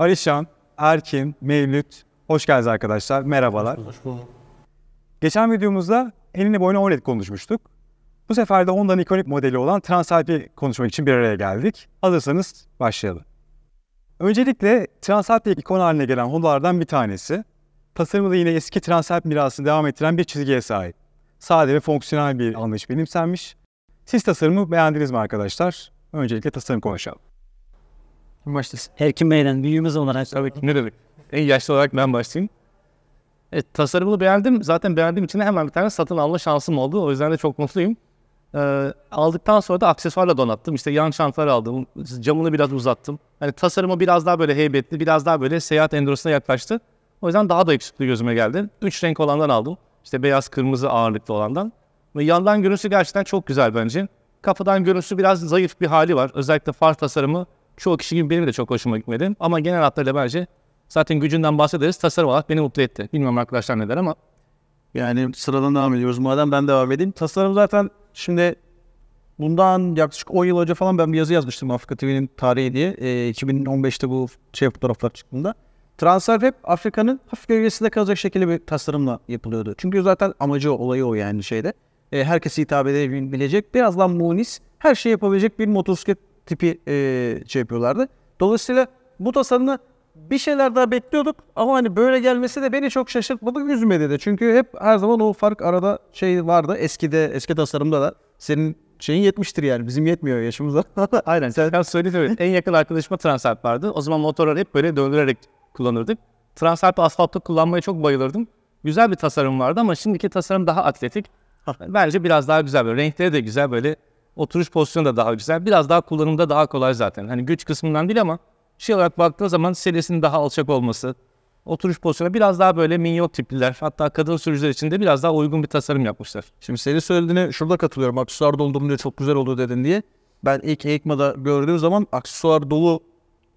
Alişan, Erkin, Mevlüt, hoş geldiniz arkadaşlar. Merhabalar. Hoş bulduk. Geçen videomuzda elini boyuna OLED konuşmuştuk. Bu sefer de ondan ikonik modeli olan TransLP'i konuşmak için bir araya geldik. Hazırsanız başlayalım. Öncelikle TransLP ikon haline gelen Holo'lardan bir tanesi. Tasarımı da yine eski TransLP mirasını devam ettiren bir çizgiye sahip. Sade ve fonksiyonel bir anlayış benimsenmiş. Siz tasarımı beğendiniz mi arkadaşlar? Öncelikle tasarım konuşalım. Başlasın. Erkin Bey'den büyüğümüz olarak. Tabii ne demek. En yaşlı olarak ben başlayayım. Evet, tasarımını beğendim. Zaten beğendiğim için hemen bir tane satın alma şansım oldu. O yüzden de çok mutluyum. E, aldıktan sonra da aksesuarla donattım. İşte yan çantalar aldım. Camını biraz uzattım. Hani tasarımı biraz daha böyle heybetli, biraz daha böyle seyahat endorosuna yaklaştı. O yüzden daha da yakışıklı gözüme geldi. Üç renk olandan aldım. İşte beyaz, kırmızı ağırlıklı olandan. Ve yandan görüntüsü gerçekten çok güzel bence. Kafadan görüntüsü biraz zayıf bir hali var. Özellikle far tasarımı Çoğu kişi gibi benim de çok hoşuma gitmedi. Ama genel hatlarıyla bence zaten gücünden bahsederiz. Tasarım olarak beni mutlu etti. Bilmiyorum arkadaşlar ne der ama. Yani sıradan devam ediyoruz. Madem ben devam edeyim. Tasarım zaten şimdi bundan yaklaşık 10 yıl önce falan ben bir yazı yazmıştım Afrika TV'nin tarihi diye. E, ee, 2015'te bu şey fotoğraflar çıktığında. Transfer hep Afrika'nın hafif gölgesinde kalacak şekilde bir tasarımla yapılıyordu. Çünkü zaten amacı olayı o yani şeyde. E, herkese hitap edebilecek biraz daha munis her şey yapabilecek bir motosiklet tipi e, şey yapıyorlardı. Dolayısıyla bu tasarımda bir şeyler daha bekliyorduk ama hani böyle gelmesi de beni çok şaşırtmadı, üzmedi de. Çünkü hep her zaman o fark arada şey vardı. Eskide, eski tasarımda da senin şeyin yetmiştir yani. Bizim yetmiyor yaşımıza. Aynen. Serkan söyledi öyle. en yakın arkadaşıma Transalp vardı. O zaman motorları hep böyle döndürerek kullanırdık. Transalp asfaltta kullanmaya çok bayılırdım. Güzel bir tasarım vardı ama şimdiki tasarım daha atletik. Bence biraz daha güzel böyle. Renkleri de güzel böyle Oturuş pozisyonu da daha güzel. Biraz daha kullanımda daha kolay zaten. Hani güç kısmından değil ama şey olarak baktığın zaman serisinin daha alçak olması, oturuş pozisyonu biraz daha böyle minyon tipliler. Hatta kadın sürücüler için de biraz daha uygun bir tasarım yapmışlar. Şimdi senin söylediğine şurada katılıyorum. Aksesuar doldum diye çok güzel oldu dedin diye. Ben ilk EICMA'da gördüğüm zaman aksesuar dolu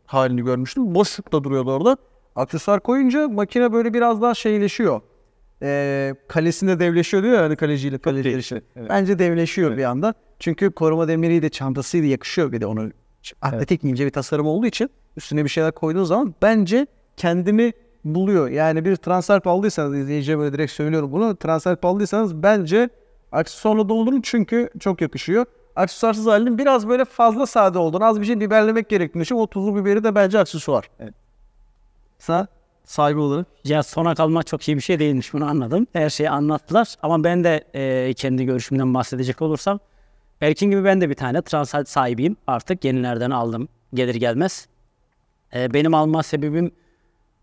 halini görmüştüm. boşluk da duruyordu orada. Aksesuar koyunca makine böyle biraz daha şeyleşiyor. Ee, kalesinde devleşiyor diyor ya hani kaleciyle kaleci. Evet. Bence devleşiyor evet. bir anda. Çünkü koruma demiri de çantasıyla yakışıyor bir de onun atletik evet. ince bir tasarım olduğu için üstüne bir şeyler koyduğun zaman bence kendini buluyor. Yani bir transfer aldıysanız izleyiciye böyle direkt söylüyorum bunu. Transfer aldıysanız bence aksesuarla doldurun çünkü çok yakışıyor. Aksesuarsız halinin biraz böyle fazla sade olduğunu, az bir şey biberlemek gerektiğini için O tuzlu biberi de bence aksesuar. Evet. Sen? sahibi olurum. Ya sona kalmak çok iyi bir şey değilmiş bunu anladım. Her şeyi anlattılar ama ben de e, kendi görüşümden bahsedecek olursam Berkin gibi ben de bir tane Transat sahibiyim. Artık yenilerden aldım gelir gelmez. Ee, benim alma sebebim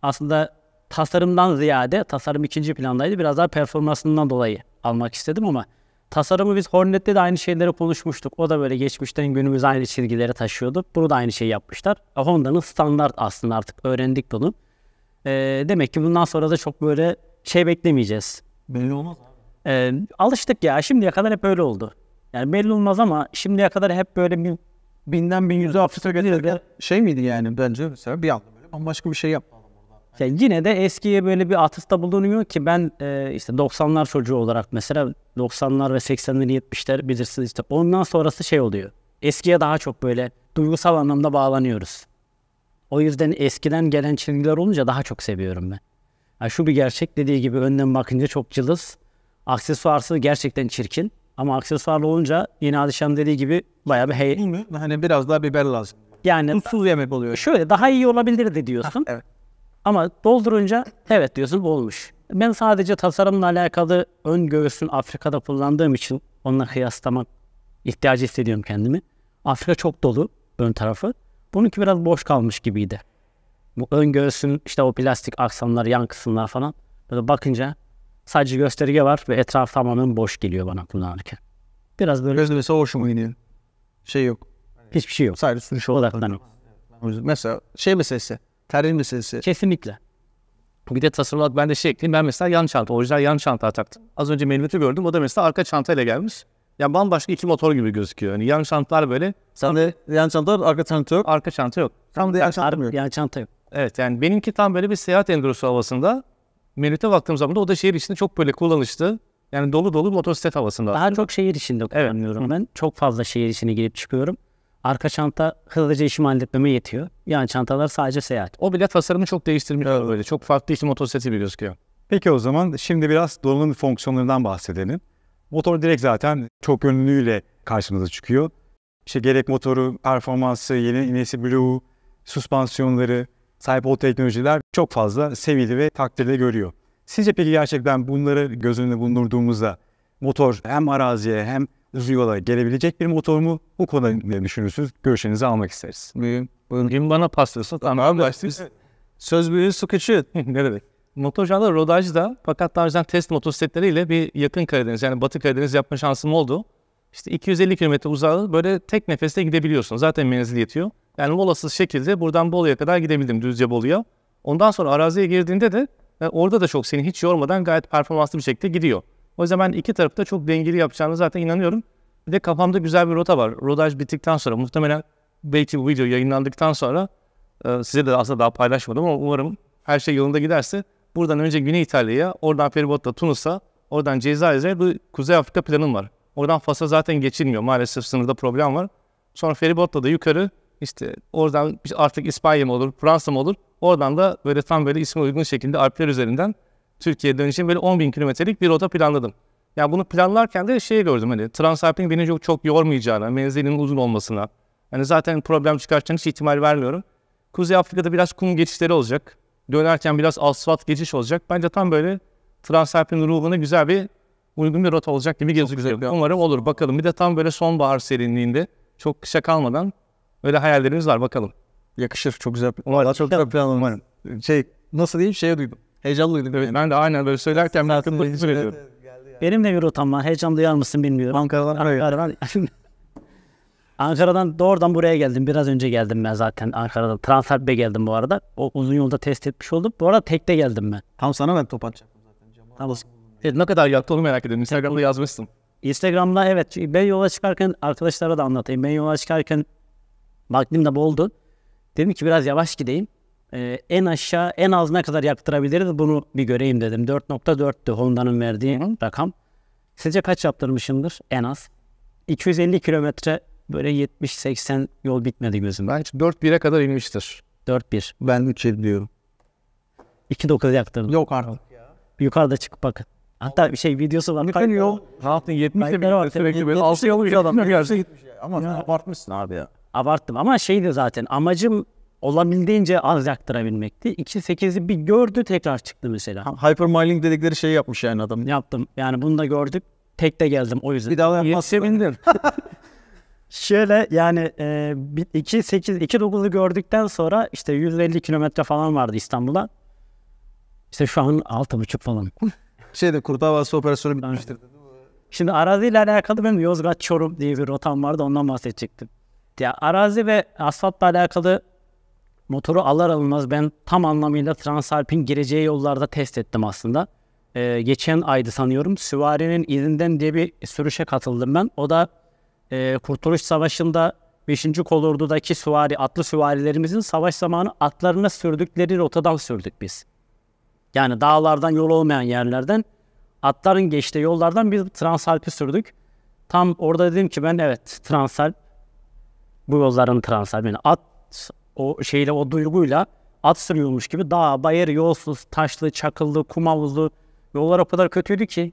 aslında tasarımdan ziyade tasarım ikinci plandaydı. Biraz daha performansından dolayı almak istedim ama tasarımı biz Hornet'te de aynı şeyleri konuşmuştuk. O da böyle geçmişten günümüz aynı çizgileri taşıyordu. Bunu da aynı şey yapmışlar. E, Honda'nın standart aslında artık öğrendik bunu. Ee, demek ki bundan sonra da çok böyle şey beklemeyeceğiz. Belli olmaz abi. Ee, alıştık ya. Şimdiye kadar hep öyle oldu. Yani belli olmaz ama şimdiye kadar hep böyle bir binden bin yüze hafıza götürdü. Şey miydi yani bence mesela bir anda böyle bambaşka bir şey yapmadım orada. Yani yine de eskiye böyle bir atıfta bulunuyor ki ben e, işte 90'lar çocuğu olarak mesela 90'lar ve 80'ler 70'ler bilirsiniz işte ondan sonrası şey oluyor. Eskiye daha çok böyle duygusal anlamda bağlanıyoruz. O yüzden eskiden gelen çizgiler olunca daha çok seviyorum ben. Yani şu bir gerçek dediği gibi önden bakınca çok cılız. Aksesuarsı gerçekten çirkin. Ama aksesuarlı olunca yine Adişan dediği gibi bayağı bir hey. Değil Hani biraz daha biber lazım. Yani Unsuz yemek oluyor. şöyle daha iyi olabilirdi diyorsun. Ah, evet. Ama doldurunca evet diyorsun olmuş. Ben sadece tasarımla alakalı ön göğsün Afrika'da kullandığım için onunla kıyaslamak ihtiyacı hissediyorum kendimi. Afrika çok dolu ön tarafı. Bununki biraz boş kalmış gibiydi. Bu ön göğsün işte o plastik aksamlar, yan kısımlar falan. Böyle bakınca Sadece gösterge var ve etraf tamamen boş geliyor bana kullanırken. Biraz böyle... Gözde mesela hoşuma gidiyor. Şey yok. Hiçbir şey yok. Sadece sürüş odaklanıyor. Mesela şey meselesi. Tercih meselesi. Kesinlikle. Bir de tasarım ben de şey ekleyeyim. Ben mesela yan çanta, orijinal yan çanta taktım. Az önce Melvet'i gördüm. O da mesela arka çantayla gelmiş. Yani bambaşka iki motor gibi gözüküyor. Yani yan çantalar böyle. Sen de yan çanta arka çanta yok. Arka çanta yok. Tam da yan çanta yok. Yan çanta yok. Evet yani benimki tam böyle bir seyahat endüstrisi havasında. Menüte baktığım zaman da o da şehir içinde çok böyle kullanışlı. Yani dolu dolu motosiklet havasında. Daha çok şehir içinde kullanıyorum evet. ben. Çok fazla şehir içine girip çıkıyorum. Arka çanta hızlıca işimi halletmeme yetiyor. Yani çantalar sadece seyahat. O bile tasarımı çok değiştirmiş evet. böyle. Çok farklı iki motosikleti bir gözüküyor. Peki o zaman şimdi biraz donanım fonksiyonlarından bahsedelim. Motor direkt zaten çok yönlülüğüyle karşımıza çıkıyor. İşte gerek motoru, performansı, yeni Inesi Blue, süspansiyonları, sahip olduğu teknolojiler çok fazla sevili ve takdirde görüyor. Sizce peki gerçekten bunları göz önüne bulundurduğumuzda motor hem araziye hem uzun yola gelebilecek bir motor mu? Bu konuda ne düşünürsünüz? Görüşlerinizi almak isteriz. Buyurun. Kim bana paslıyorsun? Tamam başlıyoruz. Söz büyüğü su küçüğü. ne demek? MotoGP'de rodajda fakat daha önceden test motosikletleriyle bir yakın Karadeniz yani Batı Karadeniz yapma şansım oldu. İşte 250 km uzağı böyle tek nefeste gidebiliyorsun. Zaten menzil yetiyor. Yani molasız şekilde buradan Bolu'ya kadar gidebildim düzce Bolu'ya. Ondan sonra araziye girdiğinde de e, orada da çok seni hiç yormadan gayet performanslı bir şekilde gidiyor. O yüzden ben iki tarafta çok dengeli yapacağını zaten inanıyorum. Bir de kafamda güzel bir rota var. Rodaj bittikten sonra muhtemelen belki bu video yayınlandıktan sonra e, size de aslında daha paylaşmadım ama umarım her şey yolunda giderse buradan önce Güney İtalya'ya, oradan feribotla Tunus'a, oradan Cezayir'e bu Kuzey Afrika planım var. Oradan Fas'a zaten geçilmiyor. Maalesef sınırda problem var. Sonra feribotla da yukarı işte oradan artık İspanya mı olur, Fransa mı olur? Oradan da böyle tam böyle isme uygun şekilde Alpler üzerinden Türkiye'ye dönüşüm böyle 10 bin kilometrelik bir rota planladım. Yani bunu planlarken de şey gördüm hani Transalp'in beni çok, çok yormayacağına, menzilinin uzun olmasına. Yani zaten problem çıkartacağına hiç ihtimal vermiyorum. Kuzey Afrika'da biraz kum geçişleri olacak. Dönerken biraz asfalt geçiş olacak. Bence tam böyle Transalp'in ruhuna güzel bir uygun bir rota olacak gibi gözüküyor. Umarım olur. Bakalım bir de tam böyle sonbahar serinliğinde çok kışa kalmadan Öyle hayalleriniz var bakalım. Yakışır. Çok güzel. Umarım. Daha çok güzel planlı Umarım. Şey nasıl diyeyim şeye duydum. Heyecanlıydım. Evet, yani. Ben de aynen böyle söylerken ben hakkında hiç yani. Benim de bir rotam var. Heyecan duyar mısın bilmiyorum. Ankara'dan Ankara'dan. Ankara'dan doğrudan buraya geldim. Biraz önce geldim ben zaten Ankara'dan. Transalp'e geldim bu arada. O uzun yolda test etmiş oldum. Bu arada tekte geldim ben. Tam sana ben top atacaktım zaten. Tamam. Evet, ne kadar yaktı onu merak ediyorum. Instagram'da yazmışsın. Instagram'da evet. Ben yola çıkarken arkadaşlara da anlatayım. Ben yola çıkarken Vaktim de boldu. Dedim ki biraz yavaş gideyim. Ee, en aşağı en az ne kadar yaktırabiliriz bunu bir göreyim dedim. 4.4'tü Honda'nın verdiği Hı. rakam. Sizce kaç yaptırmışımdır en az? 250 kilometre böyle 70-80 yol bitmedi gözüm. Bence 4 kadar inmiştir. 4.1. Ben 3.7 diyorum. 2.9 yaktırdım. Yok artık. Yukarıda çıkıp bakın. Hatta bir şey videosu var. Lütfen yol. Rahatın 70 de sürekli böyle 6 yol adam. Gerçi gitmiş ya. Ama ya. abartmışsın abi ya abarttım ama şeydi zaten amacım olabildiğince az yaktırabilmekti. 2.8'i bir gördü tekrar çıktı mesela. Hypermiling dedikleri şeyi yapmış yani adam. Yaptım. Yani bunu da gördük. Tek de geldim o yüzden. Bir daha yapmazsın. Şöyle yani e, 2.8, 2.9'u gördükten sonra işte 150 kilometre falan vardı İstanbul'a. İşte şu an 6.5 falan. Şeyde Kurtavası operasyonu bitmiştir. Şimdi araziyle alakalı benim Yozgat Çorum diye bir rotam vardı ondan bahsedecektim. Ya. Arazi ve asfaltla alakalı motoru alır alınmaz ben tam anlamıyla Transalp'in gireceği yollarda test ettim aslında. Ee, geçen aydı sanıyorum. Süvari'nin izinden diye bir sürüşe katıldım ben. O da e, Kurtuluş Savaşı'nda 5. Kolordu'daki süvari, atlı süvarilerimizin savaş zamanı atlarına sürdükleri rotadan sürdük biz. Yani dağlardan yol olmayan yerlerden atların geçtiği yollardan bir Transalp'i sürdük. Tam orada dedim ki ben evet Transalp bu yolların transfer yani at o şeyle o duyguyla at sürüyormuş gibi dağ, bayır, yolsuz, taşlı, çakıllı, kum havuzlu yollar o kadar kötüydü ki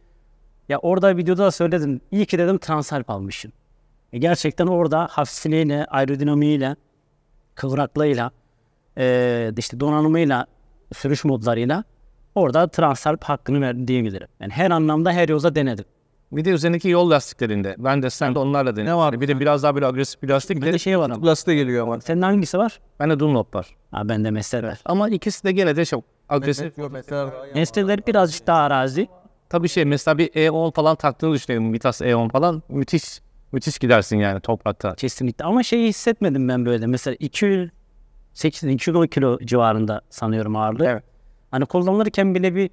ya orada videoda da söyledim. İyi ki dedim transfer almışım. E gerçekten orada hafifliğiyle, aerodinamiğiyle, kıvraklığıyla, e, işte donanımıyla, sürüş modlarıyla orada transfer hakkını verdim diyebilirim. Yani her anlamda her yolda denedim. Bir de üzerindeki yol lastiklerinde. Ben de sen de onlarla denedim. Ne var? Bir de biraz daha böyle agresif bir lastik. Bir de şey var. Lastik geliyor ama. Senin hangisi var? Ben de Dunlop var. Ha ben de Mestel var. Ama ikisi de gene de çok agresif. Mesterler birazcık daha arazi. Tabii şey mesela bir E10 falan taktığını düşünelim. Vitas E10 falan. Müthiş. Müthiş gidersin yani toprakta. Kesinlikle ama şeyi hissetmedim ben böyle. Mesela 200 210 kilo civarında sanıyorum ağırlığı. Evet. Hani kullanırken bile bir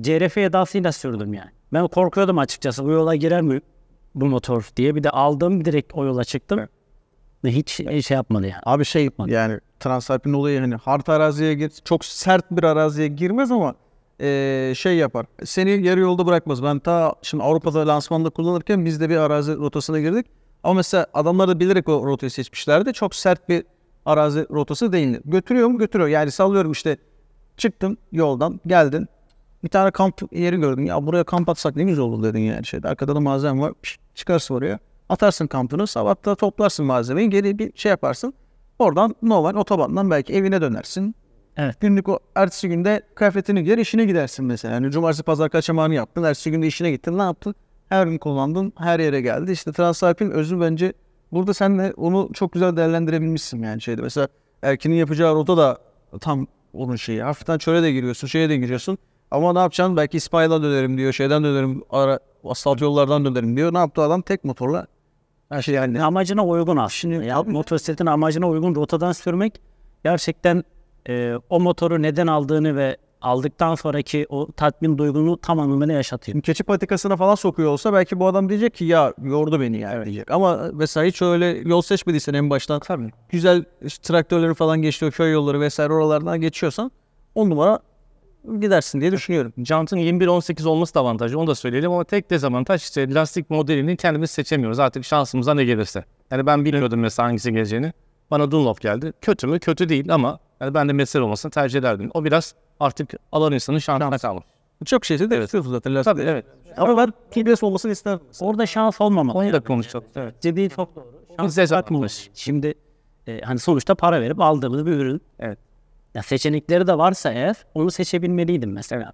CRF edasıyla sürdüm yani. Ben korkuyordum açıkçası. Bu yola girer mi bu motor diye. Bir de aldım direkt o yola çıktım. Evet. Hiç şey yapmadı yani. Abi şey yapmadı. Yani Transalpin olayı hani hard araziye git çok sert bir araziye girmez ama ee, şey yapar. Seni yarı yolda bırakmaz. Ben ta şimdi Avrupa'da lansmanda kullanırken biz de bir arazi rotasına girdik. Ama mesela adamlar da bilerek o rotayı seçmişlerdi. Çok sert bir arazi rotası değildi. Götürüyor mu? Götürüyor. Yani sallıyorum işte çıktım yoldan geldin bir tane kamp yeri gördüm. Ya buraya kamp atsak ne güzel olur dedin yani şeyde. Arkada da malzeme var. Piş, çıkarsın oraya. Atarsın kampını. Sabah da toplarsın malzemeyi. Geri bir şey yaparsın. Oradan normal otobandan belki evine dönersin. Evet. Günlük o ertesi günde kıyafetini giyer işine gidersin mesela. Yani cumartesi pazar kaçamağını yaptın. Ertesi günde işine gittin. Ne yaptın? Her gün kullandın. Her yere geldi. İşte Transalp'in özü bence burada sen de onu çok güzel değerlendirebilmişsin yani şeyde. Mesela Erkin'in yapacağı rota da tam onun şeyi. Hafiften çöle de giriyorsun, şeye de giriyorsun. Ama ne yapacağım? Belki İspanya'dan dönerim diyor. Şeyden dönerim. Ara, asfalt yollardan dönerim diyor. Ne yaptı adam? Tek motorla her şey yani. Amacına uygun aslında. Şimdi, ya, motosikletin amacına uygun rotadan sürmek gerçekten e, o motoru neden aldığını ve aldıktan sonraki o tatmin duygunu tam anlamıyla yaşatıyor. keçi patikasına falan sokuyor olsa belki bu adam diyecek ki ya yordu beni yani evet. diyecek. Ama mesela hiç öyle yol seçmediysen en baştan Tabii. güzel işte, traktörleri falan geçiyor köy yolları vesaire oralardan geçiyorsan on numara gidersin diye düşünüyorum. Jantın 21-18 olması da avantajı onu da söyleyelim ama tek dezavantaj işte lastik modelini kendimiz seçemiyoruz artık şansımıza ne gelirse. Yani ben bilmiyordum mesela hangisi geleceğini. Bana Dunlop geldi. Kötü mü? Kötü değil ama yani ben de mesele olmasını tercih ederdim. O biraz artık alan insanın şansına şans. kalmış. Çok şeyse de evet. zaten lastik. Tabii evet. Ama ben TBS olmasını isterdim. Orada şans olmamak. Onu da konuşalım. Evet. Dediğin çok doğru. Şans artmamış. Şimdi e, hani sonuçta para verip aldığımız bir ürün. Evet. Ya seçenekleri de varsa eğer onu seçebilmeliydim mesela.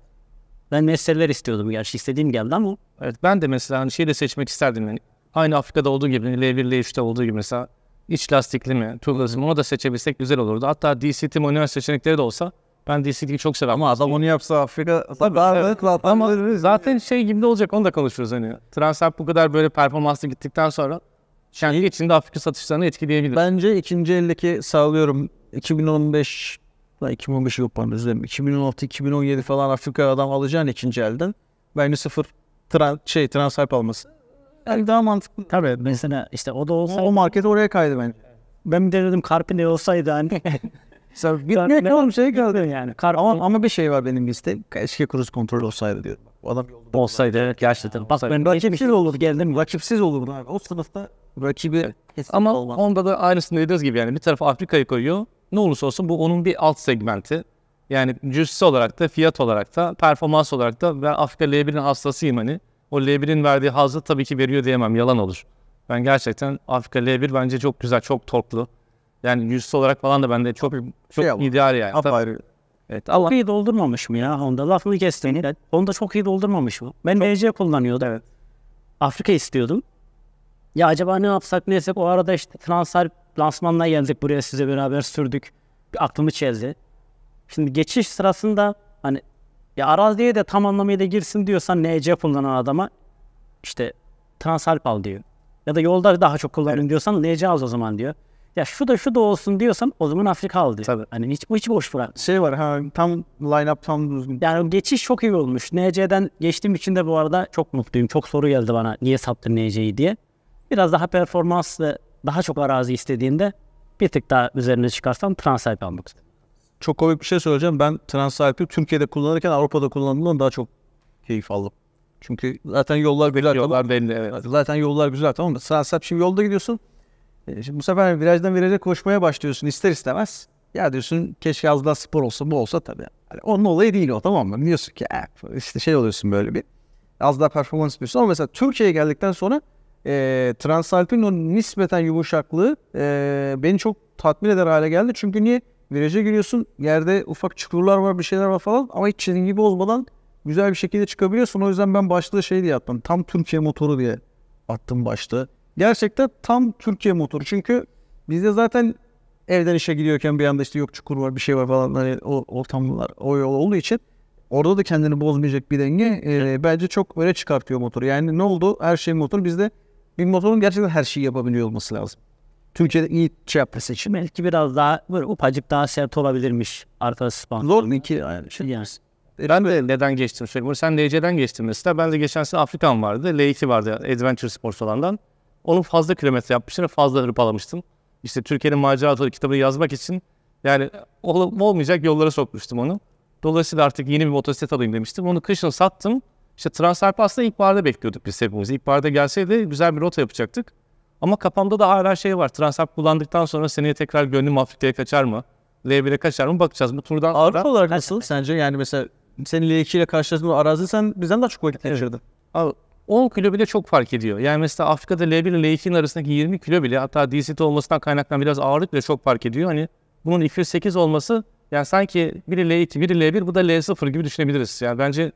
Ben meseleler istiyordum gerçi istediğim geldi ama. Evet ben de mesela hani şeyi de seçmek isterdim. Yani aynı Afrika'da olduğu gibi L1, hani L3'te olduğu gibi mesela iç lastikli mi, tur mı onu da seçebilsek güzel olurdu. Hatta DC Team seçenekleri de olsa ben DCT'yi çok severim. Ama adam onu yapsa Afrika tabii daha evet. ama zaten şey gibi de olacak onu da konuşuruz hani. Transfer bu kadar böyle performanslı gittikten sonra şenlik içinde Afrika satışlarını etkileyebilir. Bence ikinci eldeki sağlıyorum 2015 daha 2015 Avrupa'nda izledim. 2016-2017 falan Afrika adam alacağın ikinci elden. Bence sıfır tran, şey, trans transfer alması. Yani daha mantıklı. Tabii mesela işte o da olsa... O, o market oraya kaydı ben. Ben bir de dedim Carpine olsaydı hani. Sen bir ne kadar şey geldi yani. Kar ama, ama bir şey var benim liste. Keşke Cruz kontrol olsaydı diyorum. Bu adam yolda olsaydı evet gerçekten. Bak ben rakipsiz olur geldim. Rakipsiz olurdu abi. O sınıfta rakibi evet. ama olmaz. onda da aynısını dediğiniz gibi yani bir taraf Afrika'yı koyuyor ne olursa olsun bu onun bir alt segmenti. Yani cüssü olarak da fiyat olarak da performans olarak da ben Afrika L1'in hastasıyım hani. O L1'in verdiği hazı tabii ki veriyor diyemem yalan olur. Ben gerçekten Afrika L1 bence çok güzel, çok torklu. Yani cüssü olarak falan da bende çok şey çok şey ideal yani. Apayrı. Evet, Allah. iyi doldurmamış mı ya Honda? Lafını kestim. Evet. Honda çok iyi doldurmamış mı? Ben çok... BC kullanıyordum. Evet. Afrika istiyordum. Ya acaba ne yapsak ne yapsak o arada işte transfer Lansmanla geldik buraya size beraber sürdük. Aklımı çeldi. Şimdi geçiş sırasında hani ya araziye de tam anlamıyla girsin diyorsan NC kullanan adama işte Transalp al diyor. Ya da yolda daha çok kullanın evet. diyorsan NC al o zaman diyor. Ya şu da şu da olsun diyorsan o zaman Afrika al diyor. Tabii. Hani hiç, hiç boş bırak. Şey var ha tam line up tam düzgün. Yani geçiş çok iyi olmuş. NC'den geçtiğim için de bu arada çok mutluyum. Çok soru geldi bana niye sattın NC'yi diye. Biraz daha performanslı daha çok arazi istediğinde bir tık daha üzerine çıkarsam Transalp almak istedim. Çok komik bir şey söyleyeceğim. Ben Transalp'i Türkiye'de kullanırken Avrupa'da kullandığımdan daha çok keyif aldım. Çünkü zaten yollar belli. Yollar tamam. belli evet. Zaten yollar güzel tamam mı? Transalp şimdi yolda gidiyorsun. E, şimdi bu sefer virajdan viraja koşmaya başlıyorsun ister istemez. Ya diyorsun keşke az daha spor olsa bu olsa tabii. Yani onun olayı değil o tamam mı? Diyorsun ki ah, işte şey oluyorsun böyle bir. Az daha performans istiyorsun ama mesela Türkiye'ye geldikten sonra e, Transalp'in o nispeten yumuşaklığı e, beni çok tatmin eder hale geldi. Çünkü niye? Viraja giriyorsun, yerde ufak çukurlar var, bir şeyler var falan ama hiç çizim gibi olmadan güzel bir şekilde çıkabiliyorsun. O yüzden ben başlığı şey diye attım. Tam Türkiye motoru diye attım başlığı. Gerçekten tam Türkiye motoru. Çünkü bizde zaten evden işe gidiyorken bir anda işte yok çukur var bir şey var falan hani o ortamlar o yol olduğu için orada da kendini bozmayacak bir denge e, bence çok öyle çıkartıyor motoru. Yani ne oldu? Her şey motor bizde bir motorun gerçekten her şeyi yapabiliyor olması lazım. Türkiye'de iyi şey yapması için. Belki biraz daha böyle ufacık daha sert olabilirmiş arka süspansiyon. Zor mu ki? Yani, şey. yani. Ben de neden geçtim sürekli. Şey, sen LC'den geçtin mesela. Ben de geçen sene Afrikan vardı. L2 vardı Adventure Sports alandan. Onun fazla kilometre yapmıştım fazla hırpalamıştım. İşte Türkiye'nin macera turu kitabını yazmak için yani olmayacak yollara sokmuştum onu. Dolayısıyla artık yeni bir motosiklet alayım demiştim. Onu kışın sattım. İşte transfer aslında ilkbaharda bekliyorduk biz hepimiz. İlkbaharda gelseydi güzel bir rota yapacaktık. Ama kafamda da hala şey var. Transfer kullandıktan sonra seneye tekrar gönlüm Afrika'ya kaçar mı? L1'e kaçar mı? Bakacağız bu turdan. Avrupa olarak nasıl sence? Yani mesela sen L2 ile karşılaştığında arazi sen bizden daha çok vakit geçirdin. Evet. 10 kilo bile çok fark ediyor. Yani mesela Afrika'da L1 ile L2'nin arasındaki 20 kilo bile hatta DCT olmasından kaynaklanan biraz ağırlık bile çok fark ediyor. Hani bunun 208 olması yani sanki biri L2 biri L1 bu da L0 gibi düşünebiliriz. Yani bence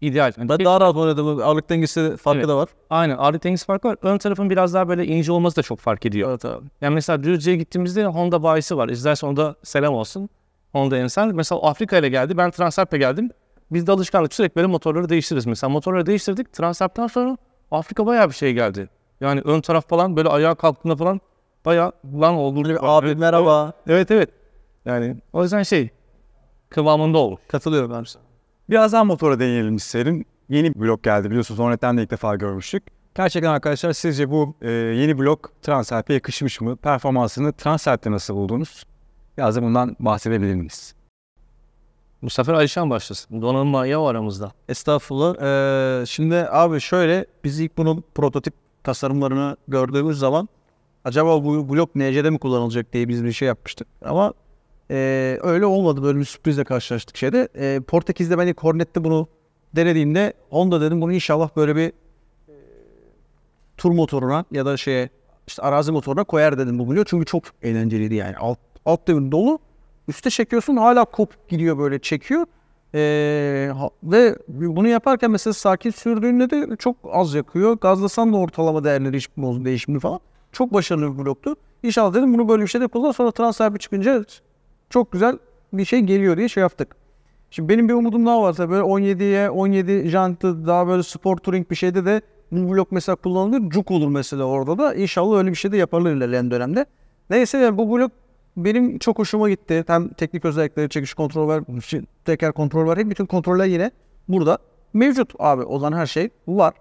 ideal. Yani ben daha rahat oynadım. Ağırlık dengesi farkı evet. da var. Aynen ağırlık dengesi farkı var. Ön tarafın biraz daha böyle ince olması da çok fark ediyor. Evet abi. Yani mesela Düzce'ye gittiğimizde Honda bayisi var. İzlerse onda selam olsun. Honda insan. Mesela Afrika ile geldi. Ben Transalp'e geldim. Biz de alışkanlık sürekli böyle motorları değiştiririz. Mesela motorları değiştirdik. Transalp'ten sonra Afrika bayağı bir şey geldi. Yani ön taraf falan böyle ayağa kalktığında falan bayağı lan olur. Abi evet, merhaba. Evet evet. Yani o yüzden şey kıvamında ol. Katılıyorum ben sana. Biraz daha motora deneyelim. isterim. Yeni bir blok geldi biliyorsunuz Hornet'ten de ilk defa görmüştük. Gerçekten arkadaşlar sizce bu e, yeni blok Transalp'e yakışmış mı? Performansını Transalp'te nasıl buldunuz? Biraz da bundan bahsedebilir miyiz? Bu sefer Alişan başlasın. Donanım manyağı var aramızda. Estağfurullah. Ee, şimdi abi şöyle biz ilk bunun prototip tasarımlarını gördüğümüz zaman acaba bu blok NC'de mi kullanılacak diye biz bir şey yapmıştık. Ama ee, öyle olmadı böyle bir sürprizle karşılaştık şeyde. Ee, Portekiz'de ben ilk bunu denediğimde onda dedim bunu inşallah böyle bir e, tur motoruna ya da şeye işte arazi motoruna koyar dedim bu biliyor. Çünkü çok eğlenceliydi yani. Alt, alt devir dolu. Üste çekiyorsun hala kop gidiyor böyle çekiyor. Ee, ve bunu yaparken mesela sakin sürdüğünde de çok az yakıyor. Gazlasan da ortalama değerleri hiç bozma değişimini falan. Çok başarılı bir bloktu. İnşallah dedim bunu böyle bir şeyde kullan. Sonra transfer bir çıkınca çok güzel bir şey geliyor diye şey yaptık. Şimdi benim bir umudum daha var tabii. Böyle 17'ye 17 jantı daha böyle spor touring bir şeyde de blok mesela kullanılır. Cuk olur mesela orada da. İnşallah öyle bir şey de yaparlar ilerleyen dönemde. Neyse yani bu blok benim çok hoşuma gitti. Hem teknik özellikleri, çekiş kontrol var, teker kontrol var. Hep bütün kontroller yine burada mevcut abi. olan her şey var.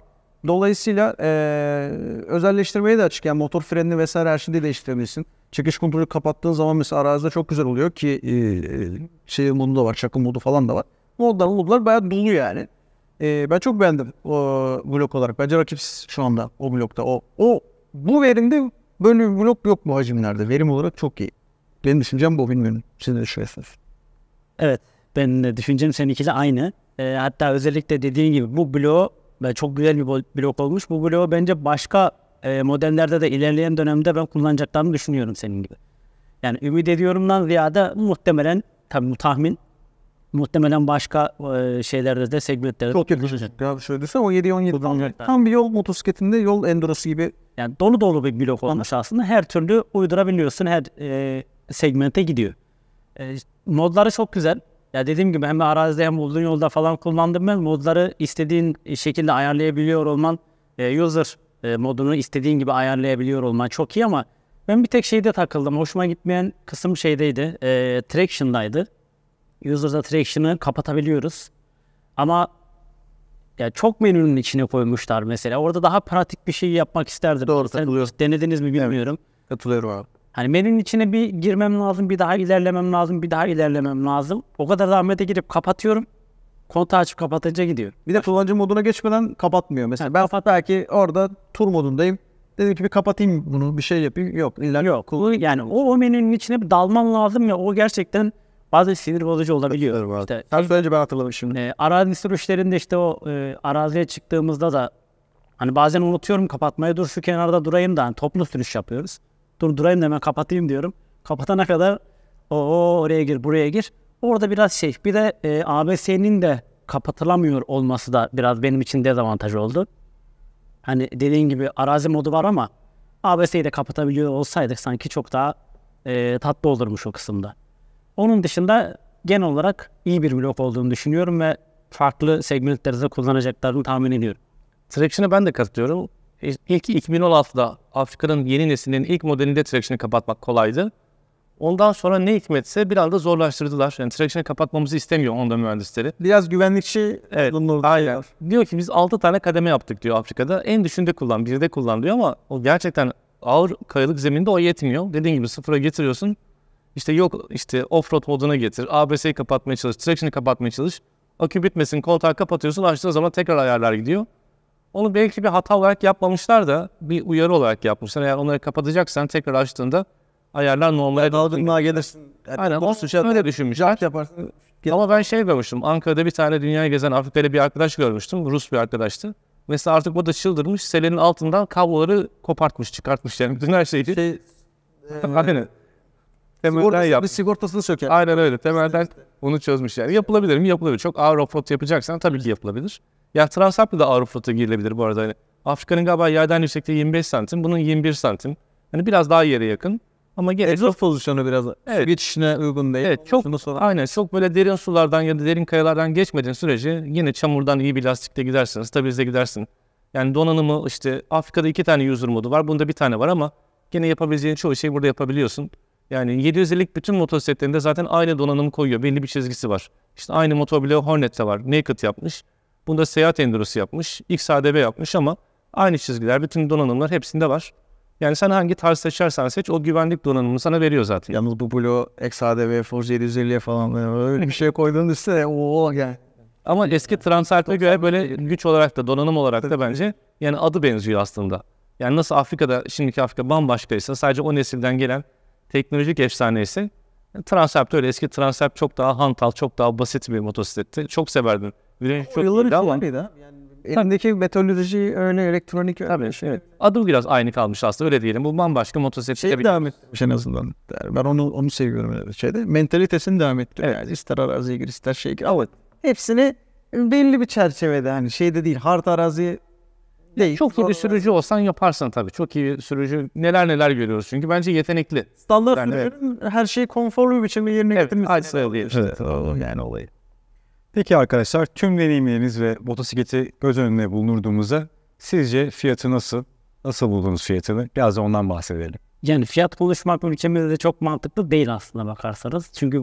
Dolayısıyla e, özelleştirmeye de açık. Yani motor frenini vesaire her şeyi de değiştirebilirsin. Çekiş kontrolü kapattığın zaman mesela arazide çok güzel oluyor ki e, şey modu da var, çakı modu falan da var. Modlar, modlar bayağı dolu yani. E, ben çok beğendim o blok olarak. Bence rakipsiz şu anda o blokta. O, o bu verimde böyle bir blok yok bu hacimlerde. Verim olarak çok iyi. Benim düşüncem bu bilmiyorum. Siz ne düşünüyorsunuz? Evet. Ben de düşüncem seninkiyle aynı. E, hatta özellikle dediğin gibi bu bloğu ve çok güzel bir blok olmuş. Bu bloğu bence başka e, modellerde de ilerleyen dönemde ben kullanacaklarını düşünüyorum senin gibi. Yani ümit ediyorumdan ziyade muhtemelen tabii bu tahmin muhtemelen başka e, şeylerde de segmentlerde çok yakışacak. Ya şöyle düşünsene 17 17 tam, tam bir yol motosikletinde yol endurosu gibi. Yani dolu dolu bir blok olmuş aslında. Her türlü uydurabiliyorsun. Her e, segmente gidiyor. E, modları çok güzel. Ya dediğim gibi hem arazide hem uzun yolda falan kullandım ben. Modları istediğin şekilde ayarlayabiliyor olman, e, user e, modunu istediğin gibi ayarlayabiliyor olman çok iyi ama ben bir tek şeyde takıldım. Hoşuma gitmeyen kısım şeydeydi. E, traction'daydı. User'da traction'ı kapatabiliyoruz. Ama ya çok menünün içine koymuşlar mesela. Orada daha pratik bir şey yapmak isterdim. Doğru Sen Denediniz mi bilmiyorum. Evet, katılıyorum abi. Hani menünün içine bir girmem lazım, bir daha ilerlemem lazım, bir daha ilerlemem lazım. O kadar zahmete girip kapatıyorum. Kontağı açıp kapatınca gidiyor. Bir de kullanıcı moduna geçmeden kapatmıyor. Mesela yani ben kapat belki orada tur modundayım. Dedim ki bir kapatayım bunu, bir şey yapayım. Yok, illa yok. O, yani o, o menünün içine bir dalman lazım ya o gerçekten bazı sinir bozucu olabiliyor. İşte, Her söyleyince ben hatırlamışım. E, arazi sürüşlerinde işte o e, araziye çıktığımızda da hani bazen unutuyorum kapatmayı dur şu kenarda durayım da hani toplu sürüş yapıyoruz durdurayım da hemen kapatayım diyorum. Kapatana kadar o oraya gir buraya gir. Orada biraz şey bir de e, ABS'nin de kapatılamıyor olması da biraz benim için dezavantaj oldu. Hani dediğin gibi arazi modu var ama ABS'yi de kapatabiliyor olsaydık sanki çok daha e, tatlı olurmuş o kısımda. Onun dışında genel olarak iyi bir blok olduğunu düşünüyorum ve farklı segmentlerde kullanacaklarını tahmin ediyorum. Traction'a ben de katılıyorum. E, ilk 2016'da Afrika'nın yeni neslinin ilk modelinde traction'ı kapatmak kolaydı. Ondan sonra ne hikmetse bir anda zorlaştırdılar. Yani traction'ı kapatmamızı istemiyor onda mühendisleri. Biraz güvenlikçi evet, aynen. Diyor ki biz 6 tane kademe yaptık diyor Afrika'da. En düşünde kullan, birde kullan diyor ama o gerçekten ağır kayalık zeminde o yetmiyor. Dediğim gibi sıfıra getiriyorsun. İşte yok işte off-road moduna getir. ABS'yi kapatmaya çalış, traction'ı kapatmaya çalış. Akü bitmesin, kontağı kapatıyorsun. Açtığın zaman tekrar ayarlar gidiyor. Onu belki bir hata olarak yapmamışlar da bir uyarı olarak yapmışlar. Eğer onları kapatacaksan tekrar açtığında ayarlar normale dalgınlığa gelirsin. Yani Aynen. Olsun, şey öyle düşünmüş. yaparsın. Ama ben şey görmüştüm. Ankara'da bir tane dünyayı gezen Afrika'da bir arkadaş görmüştüm. Rus bir arkadaştı. Mesela artık bu da çıldırmış. Selenin altından kabloları kopartmış, çıkartmış yani. Bütün her şeyi. Şey, e, Aynen. Temelden yapmış. Sigortasını söker. Aynen öyle. Temelden onu çözmüş yani. Yapılabilir mi? Yapılabilir. Çok ağır robot yapacaksan tabii ki yapılabilir. Ya Transap'la da Avrupa'da girilebilir bu arada. Yani Afrika'nın galiba yerden yüksekliği 25 santim. Bunun 21 santim. Hani biraz daha yere yakın. Ama gene Egzoz pozisyonu biraz evet. geçişine uygun değil. Evet, çok, sonra... aynen çok böyle derin sulardan ya da derin kayalardan geçmediğin sürece yine çamurdan iyi bir lastikte gidersin, stabilize gidersin. Yani donanımı işte Afrika'da iki tane user modu var. Bunda bir tane var ama gene yapabileceğin çoğu şeyi burada yapabiliyorsun. Yani 750'lik bütün motosikletlerinde zaten aynı donanımı koyuyor. Belli bir çizgisi var. İşte aynı motor bile Hornet'te var. Naked yapmış. Bunda seyahat endürosu yapmış, XADB yapmış ama aynı çizgiler, bütün donanımlar hepsinde var. Yani sen hangi tarz seçersen seç o güvenlik donanımını sana veriyor zaten. Yalnız bu Blue, XADB, Force 750'ye falan öyle bir şey koyduğun üstüne o yani. Ama eski Transalp'e göre böyle güç olarak da donanım olarak da bence yani adı benziyor aslında. Yani nasıl Afrika'da şimdiki Afrika bambaşkaysa sadece o nesilden gelen teknolojik efsane ise Transalp öyle eski Transalp çok daha hantal, çok daha basit bir motosikletti. Çok severdim Direnç çok yıllar iyiydi ama. Mıydı? Yani elimdeki meteoroloji öyle elektronik öyle. Tabii, şey. evet. Adı biraz aynı kalmış aslında öyle diyelim. Bu bambaşka motosiklet. Şey devam etmiş en azından. Ben onu onu seviyorum. öyle Şeyde, mentalitesini devam etti. Evet. Yani ister araziye gir ister şey gir. Ama hepsini belli bir çerçevede hani şeyde değil hard arazi değil. Çok iyi bir sürücü olsan yaparsın tabii. Çok iyi bir sürücü neler neler görüyoruz çünkü bence yetenekli. Standart yani, evet. her şeyi konforlu bir biçimde yerine evet, getirmesi. Evet, yani olayı. Peki arkadaşlar tüm deneyimleriniz ve motosikleti göz önüne bulundurduğumuzda sizce fiyatı nasıl? Nasıl buldunuz fiyatını? Biraz da ondan bahsedelim. Yani fiyat konuşmak ülkemizde de çok mantıklı değil aslında bakarsanız. Çünkü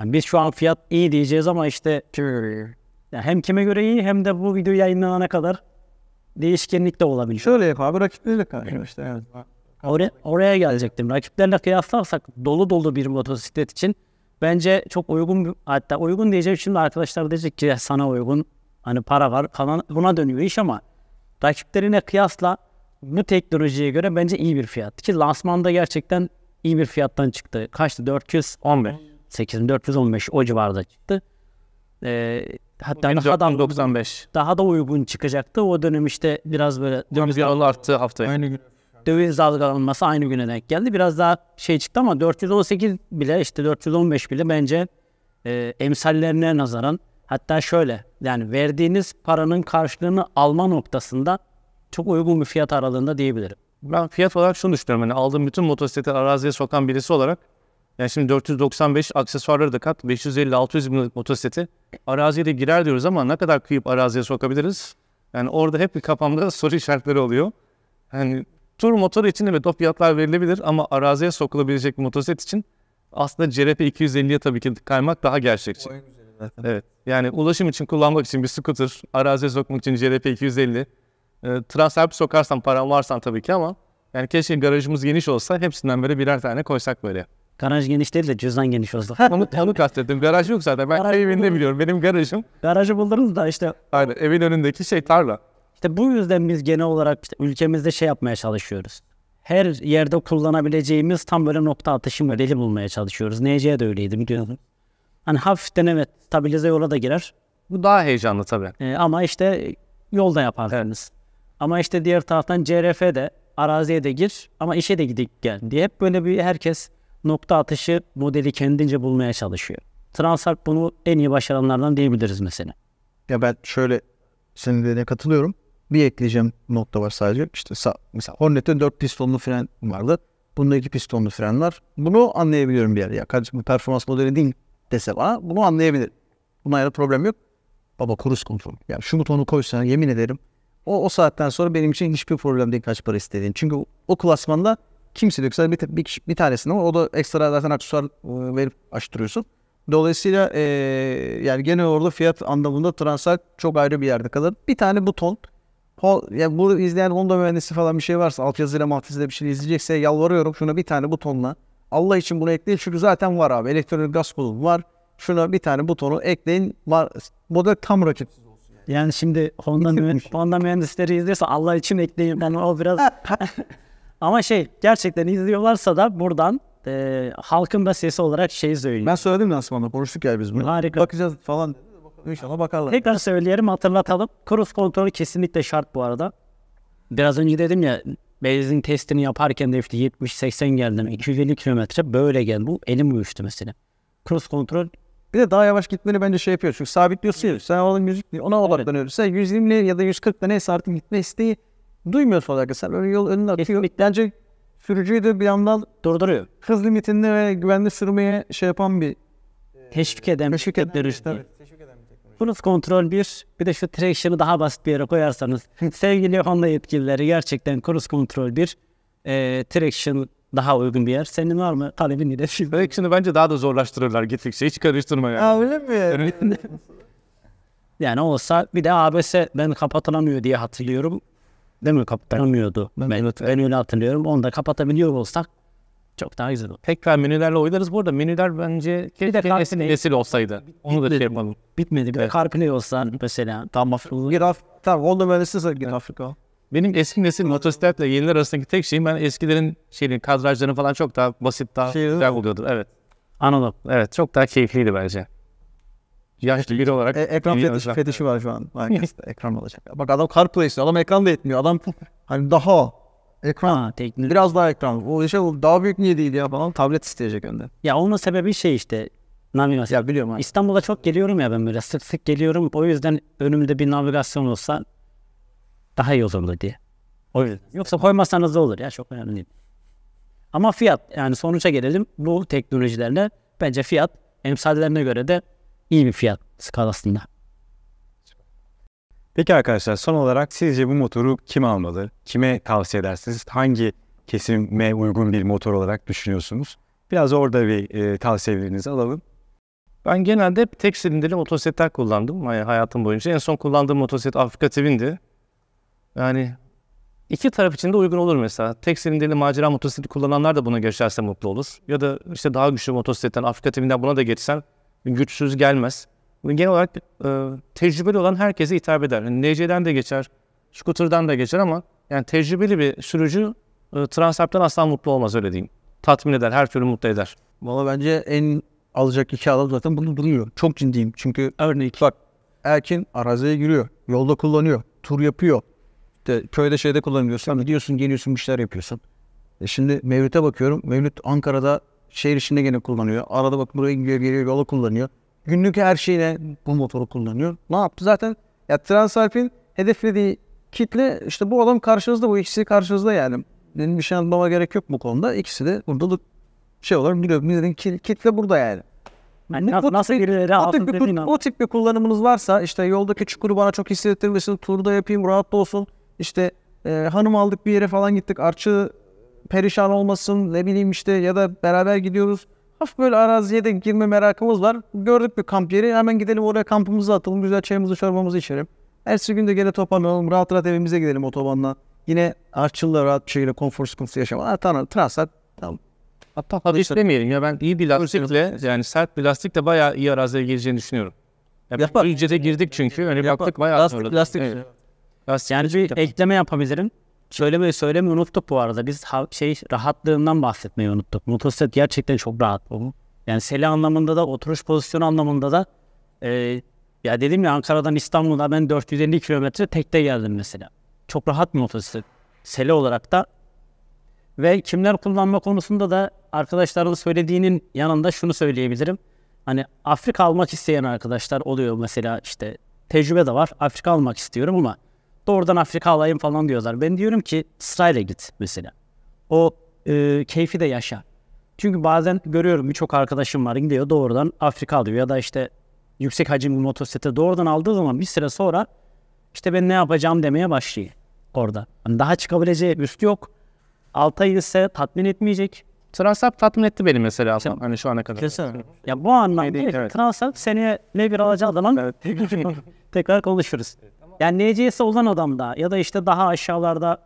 yani biz şu an fiyat iyi diyeceğiz ama işte yani hem kime göre iyi hem de bu video yayınlanana kadar değişkenlik de olabilir. Şöyle yap rakiplerle rakipleriyle Evet. Oraya, oraya gelecektim. Rakiplerle kıyaslarsak dolu dolu bir motosiklet için Bence çok uygun hatta uygun diyeceğim şimdi arkadaşlar diyecek ki sana uygun hani para var falan buna dönüyor iş ama rakiplerine kıyasla bu teknolojiye göre bence iyi bir fiyat. Ki lansmanda gerçekten iyi bir fiyattan çıktı. Kaçtı? 415. 8 415 o civarda çıktı. Ee, hatta Bugün daha 495. da daha da uygun çıkacaktı. O dönem işte biraz böyle 4 arttı haftaya. Aynı gün döviz dalgalanması aynı güne denk geldi. Biraz daha şey çıktı ama 418 bile işte 415 bile bence e, emsallerine nazaran hatta şöyle yani verdiğiniz paranın karşılığını alma noktasında çok uygun bir fiyat aralığında diyebilirim. Ben fiyat olarak şunu düşünüyorum. Yani aldığım bütün motosikleti araziye sokan birisi olarak yani şimdi 495 aksesuarları da kat 550-600 bin motosikleti araziye de girer diyoruz ama ne kadar kıyıp araziye sokabiliriz? Yani orada hep bir kafamda soru işaretleri oluyor. Yani Tur motoru için evet o fiyatlar verilebilir ama araziye sokulabilecek bir motosiklet için aslında CRP 250'ye tabii ki kaymak daha gerçekçi. Evet. Yani ulaşım için kullanmak için bir scooter, araziye sokmak için CRP 250. E, Transalp sokarsan param varsan tabii ki ama yani keşke garajımız geniş olsa hepsinden böyle birer tane koysak böyle. Garaj geniş değil de cüzdan geniş olsun. onu, onu kastettim. Garaj yok zaten. Ben garaj evinde biliyorum. Benim garajım. Garajı buldunuz da işte. Aynen. Evin önündeki şey tarla. İşte bu yüzden biz genel olarak işte ülkemizde şey yapmaya çalışıyoruz. Her yerde kullanabileceğimiz tam böyle nokta atışı modeli bulmaya çalışıyoruz. NC de öyleydi biliyorsun. Hani hafiften evet stabilize yola da girer. Bu daha heyecanlı tabii. Ee, ama işte yolda yaparsınız. Evet. Ama işte diğer taraftan CRF de araziye de gir ama işe de gidip gel diye hep böyle bir herkes nokta atışı modeli kendince bulmaya çalışıyor. Transalp bunu en iyi başaranlardan diyebiliriz mesela. Ya ben şöyle senin dediğine katılıyorum. Bir ekleyeceğim nokta var sadece. İşte mesela Hornet'te 4 pistonlu fren vardı. Bunda 2 pistonlu frenler Bunu anlayabiliyorum bir yer. Ya kardeşim bu performans modeli değil dese bana bunu anlayabilirim. Buna ayrı problem yok. Baba kurus kontrol. Yani şu butonu koysana yemin ederim. O, o saatten sonra benim için hiçbir problem değil kaç para istediğin. Çünkü o klasmanda kimse yok. bir, bir, bir tanesinde var. O da ekstra zaten aksesuar e, verip açtırıyorsun. Dolayısıyla ee, yani gene orada fiyat anlamında transfer çok ayrı bir yerde kalır. Bir tane buton Pol, ya bunu izleyen onda mühendisi falan bir şey varsa altyazıyla mahtisle bir şey izleyecekse yalvarıyorum şuna bir tane butonla. Allah için bunu ekleyin çünkü zaten var abi. Elektronik gaz kolum var. Şuna bir tane butonu ekleyin. Var. Model tam rakip. Yani şimdi Honda, mühendis, Honda mühendisleri izliyorsa Allah için ekleyin. Ben o biraz... Ama şey gerçekten izliyorlarsa da buradan e, halkın da sesi olarak şey söyleyeyim. Ben söyledim lansmanda konuştuk ya biz bunu. Harika. Bakacağız falan. İnşallah bakarlar. Tekrar söyleyelim hatırlatalım. Cruise kontrolü kesinlikle şart bu arada. Biraz önce dedim ya benzin testini yaparken de işte 70-80 geldim. 250 kilometre böyle gel. Bu elim uyuştu mesela. Cruise kontrol bir de daha yavaş gitmeni bence şey yapıyor. Çünkü sabitliyorsun ya. Sen onun müzik ona odaklanıyorsun. Evet. Sen 120 ya da 140 da neyse artık gitme isteği duymuyorsun olarak. Sen böyle yol önüne atıyor. Bence sürücüyü de bir yandan durduruyor. Hız limitinde ve güvenli sürmeye şey yapan bir teşvik eden teşvik eden işte. Evet. Cruise Control 1 bir de şu Traction'ı daha basit bir yere koyarsanız sevgili Honda yetkilileri gerçekten Cruise Control 1 e, Traction daha uygun bir yer. Senin var mı talebin nedir? Traction'ı bence daha da zorlaştırırlar gittikçe. Şey Hiç karıştırma yani. Aa, öyle mi? yani olsa bir de ABS ben kapatılamıyor diye hatırlıyorum. Değil mi? Kapatılamıyordu. Ben, ben, ben öyle hatırlıyorum. Onu da kapatabiliyor olsak çok daha güzel olur. Tekrar menülerle oynarız. Bu arada menüler bence bir de karpine nesil olsaydı. Onu da şey yapalım. Bitmedi. Bir evet. karpine olsa mesela tam Afrika. Gir Afrika. Tamam oldu menüsü gir Afrika. Benim eski nesil motosikletle yeniler arasındaki tek şeyim ben eskilerin şeyini kadrajlarını falan çok daha basit daha şey, güzel oluyordu. Evet. Analog. Evet çok daha keyifliydi bence. Yaşlı biri olarak. E, ekran fetiş, fetişi var şu an. Ekran olacak. Bak adam CarPlay Adam ekran da etmiyor. Adam hani daha Ekran. Ha, teknoloji. Biraz daha ekran. O şey daha büyük niye değil ya falan. Tablet isteyecek önde. Ya onun sebebi şey işte. Navigasyon. Ya biliyorum. Abi. İstanbul'a çok geliyorum ya ben böyle sık sık geliyorum. O yüzden önümde bir navigasyon olsa daha iyi olur diye. O yüzden. Yoksa koymasanız da olur ya çok önemli değil. Ama fiyat yani sonuca gelelim. Bu teknolojilerle bence fiyat emsallerine göre de iyi bir fiyat skalasında. Peki arkadaşlar son olarak sizce bu motoru kim almalı? Kime tavsiye edersiniz? Hangi kesime uygun bir motor olarak düşünüyorsunuz? Biraz orada bir e, tavsiyelerinizi alalım. Ben genelde hep tek silindirli motosikletler kullandım hayatım boyunca. En son kullandığım motosiklet Afrika Twin'di. Yani iki taraf için de uygun olur mesela. Tek silindirli macera motosikleti kullananlar da buna geçerse mutlu olur. Ya da işte daha güçlü motosikletten Afrika Twin'den buna da geçsen güçsüz gelmez genel olarak e, tecrübeli olan herkese hitap eder. Yani NC'den de geçer, scooter'dan da geçer ama yani tecrübeli bir sürücü e, Transept'ten asla mutlu olmaz öyle diyeyim. Tatmin eder, her türlü mutlu eder. Valla bence en alacak iki adam zaten bunu duruyor. Çok ciddiyim çünkü örneğin bak Erkin araziye giriyor, yolda kullanıyor, tur yapıyor. İşte köyde şeyde kullanıyorsun, gidiyorsun geliyorsun bir şeyler yapıyorsun. E şimdi Mevlüt'e bakıyorum. Mevlüt Ankara'da şehir içinde gene kullanıyor. Arada bak buraya gidiyor geliyor yola kullanıyor. Günlük her şeyine bu motoru kullanıyor. Ne yaptı? Zaten ya Transalp'in hedeflediği kitle işte bu adam karşınızda bu ikisi karşınızda yani. Benim bir şey anlamama gerek yok bu konuda. İkisi de burada da şey olarak gidiyor. Bizim kitle burada yani. Yani ne, nasıl birileri o tip, bir, o tip bir kullanımınız varsa işte yoldaki çukuru bana çok hissettirmesin, turda yapayım rahat da olsun. İşte e, hanım aldık bir yere falan gittik, arçı perişan olmasın ne bileyim işte ya da beraber gidiyoruz Hafif böyle araziye de girme merakımız var. Gördük bir kamp yeri. Hemen gidelim oraya kampımızı atalım. Güzel çayımızı çorbamızı içelim. Ertesi gün de gene toparlanalım. Rahat rahat evimize gidelim otobanla. Yine artçılla rahat bir şekilde konfor sıkıntısı yaşamadan. Tamam, transat. Tamam. Hatta Tabii işte, ya ben iyi bir lastikle yani sert bir lastikle bayağı iyi araziye gireceğini düşünüyorum. Ya yapar. Önce de girdik çünkü. Öyle yapar. baktık bayağı. Lastik, lastik. Evet. lastik. Yani bir ekleme yapabilirim söylemeyi söylemeyi unuttuk bu arada. Biz şey rahatlığından bahsetmeyi unuttuk. Motosiklet gerçekten çok rahat. Yani seli anlamında da oturuş pozisyonu anlamında da e, ya dedim ya Ankara'dan İstanbul'a ben 450 kilometre tekte geldim mesela. Çok rahat bir motosiklet. Sele olarak da ve kimler kullanma konusunda da arkadaşların söylediğinin yanında şunu söyleyebilirim. Hani Afrika almak isteyen arkadaşlar oluyor mesela işte tecrübe de var. Afrika almak istiyorum ama Doğrudan Afrika alayım falan diyorlar. Ben diyorum ki sırayla git mesela. O e, keyfi de yaşa. Çünkü bazen görüyorum birçok arkadaşım var gidiyor doğrudan Afrika alıyor ya da işte yüksek hacimli motosiklete doğrudan aldığı zaman bir süre sonra işte ben ne yapacağım demeye başlıyor orada. Yani daha çıkabileceği üst yok. Alta ise tatmin etmeyecek. Transap tatmin etti beni mesela Sen, hani şu ana kadar. Kesin. Ya bu anlamda şey evet. Transat seneye ne bir alacağı zaman evet. tekrar konuşuruz. Evet. Yani NC'si olan adamda ya da işte daha aşağılarda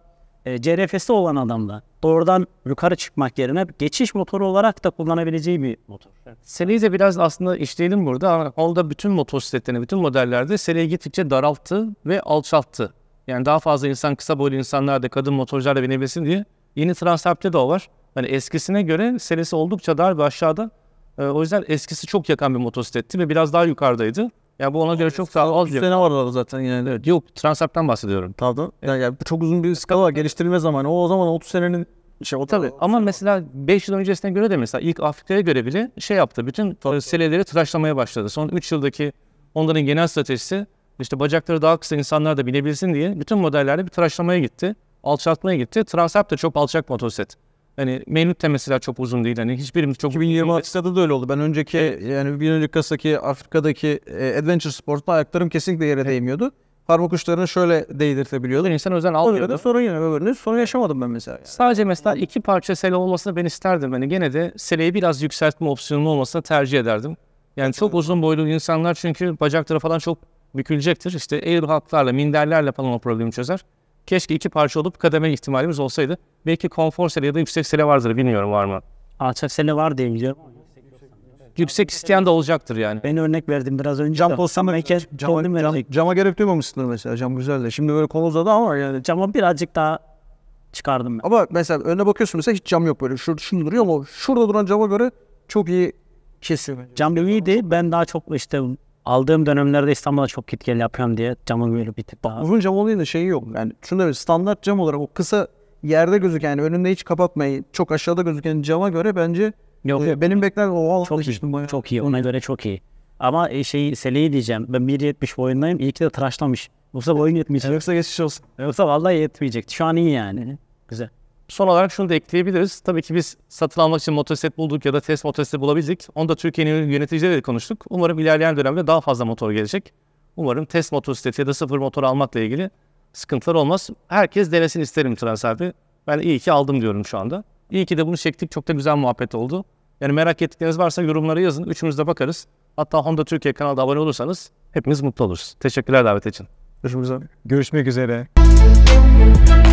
e, CRF'si olan adamda doğrudan yukarı çıkmak yerine geçiş motoru olarak da kullanabileceği bir motor. Evet. Seriyi de biraz aslında işleyelim burada. Honda bütün motosikletlerini, bütün modellerde seriyi gittikçe daralttı ve alçalttı. Yani daha fazla insan, kısa boylu insanlar da kadın motorcular da binebilsin diye yeni Transept'te de o var. Hani eskisine göre serisi oldukça dar ve aşağıda. E, o yüzden eskisi çok yakan bir motosikletti ve biraz daha yukarıdaydı. Ya bu ona göre çok daha az yok. sene var arada zaten yani. Evet. Yok transaptan bahsediyorum. Pardon. Yani, yani çok uzun bir skala var. Geliştirilme zamanı. O o zaman 30 senenin şey o Tabii ama mesela 5 yıl öncesine göre de mesela ilk Afrika'ya göre bile şey yaptı. Bütün e, seleleri tıraşlamaya başladı. Son 3 yıldaki onların genel stratejisi işte bacakları daha kısa insanlar da binebilsin diye bütün modellerde bir tıraşlamaya gitti. Alçaltmaya gitti. Transap da çok alçak motosiklet. Hani Mevlüt de mesela çok uzun değil. Hani hiçbirimiz çok 2026'da da öyle oldu. Ben önceki yani bir önceki kasaki Afrika'daki e, Adventure Sport'ta ayaklarım kesinlikle yere değmiyordu. Parmak uçlarını şöyle değdirtebiliyordu. İnsan özel alıyordu. Sonra yine öbürünü Sonra yaşamadım ben mesela. Yani. Sadece mesela iki parça sele olmasını ben isterdim. Hani gene de seleyi biraz yükseltme opsiyonum olmasını tercih ederdim. Yani çok uzun boylu insanlar çünkü bacakları falan çok bükülecektir. İşte air haklarla, minderlerle falan o problemi çözer. Keşke iki parça olup kademe ihtimalimiz olsaydı. Belki konfor sele ya da yüksek sele vardır bilmiyorum var mı? Alçak sele var diye biliyorum. Yüksek isteyen de olacaktır yani. Ben örnek verdim biraz önce. Cam postam meker. Cam, cam, cam, cama gerek duymamışsındır mesela. Cam güzel de. Şimdi böyle kol uzadı ama yani. Cama birazcık daha çıkardım ben. Ama mesela önüne bakıyorsun mesela hiç cam yok böyle. Şurada şunu duruyor ama şurada duran cama göre çok iyi kesiyor. Cam iyiydi. Ben daha çok işte aldığım dönemlerde İstanbul'a çok git gel yapıyorum diye camı böyle bir tık daha. Uzun cam olayın da şeyi yok. Yani şunu da standart cam olarak o kısa yerde gözüken yani önünde hiç kapatmayı çok aşağıda gözüken cama göre bence yok, e, yok. benim bekler o çok iyi, bayağı. çok iyi. Ona göre çok iyi. Ama e, şey Sele'yi diyeceğim. Ben 1.70 boyundayım. İyi ki de tıraşlamış. Yoksa boyun yetmeyecek. Yoksa geçiş olsun. Yoksa vallahi yetmeyecek. Şu an iyi yani. Güzel. Son olarak şunu da ekleyebiliriz. Tabii ki biz satın almak için motosiklet bulduk ya da test motosiklet bulabildik. Onu da Türkiye'nin yöneticileriyle konuştuk. Umarım ilerleyen dönemde daha fazla motor gelecek. Umarım test motosikleti ya da sıfır motor almakla ilgili sıkıntılar olmaz. Herkes denesin isterim Trans Ben iyi ki aldım diyorum şu anda. İyi ki de bunu çektik. Çok da güzel muhabbet oldu. Yani merak ettikleriniz varsa yorumlara yazın. Üçümüz de bakarız. Hatta Honda Türkiye kanalda abone olursanız hepimiz mutlu oluruz. Teşekkürler davet için. Görüşmek üzere. Görüşmek üzere.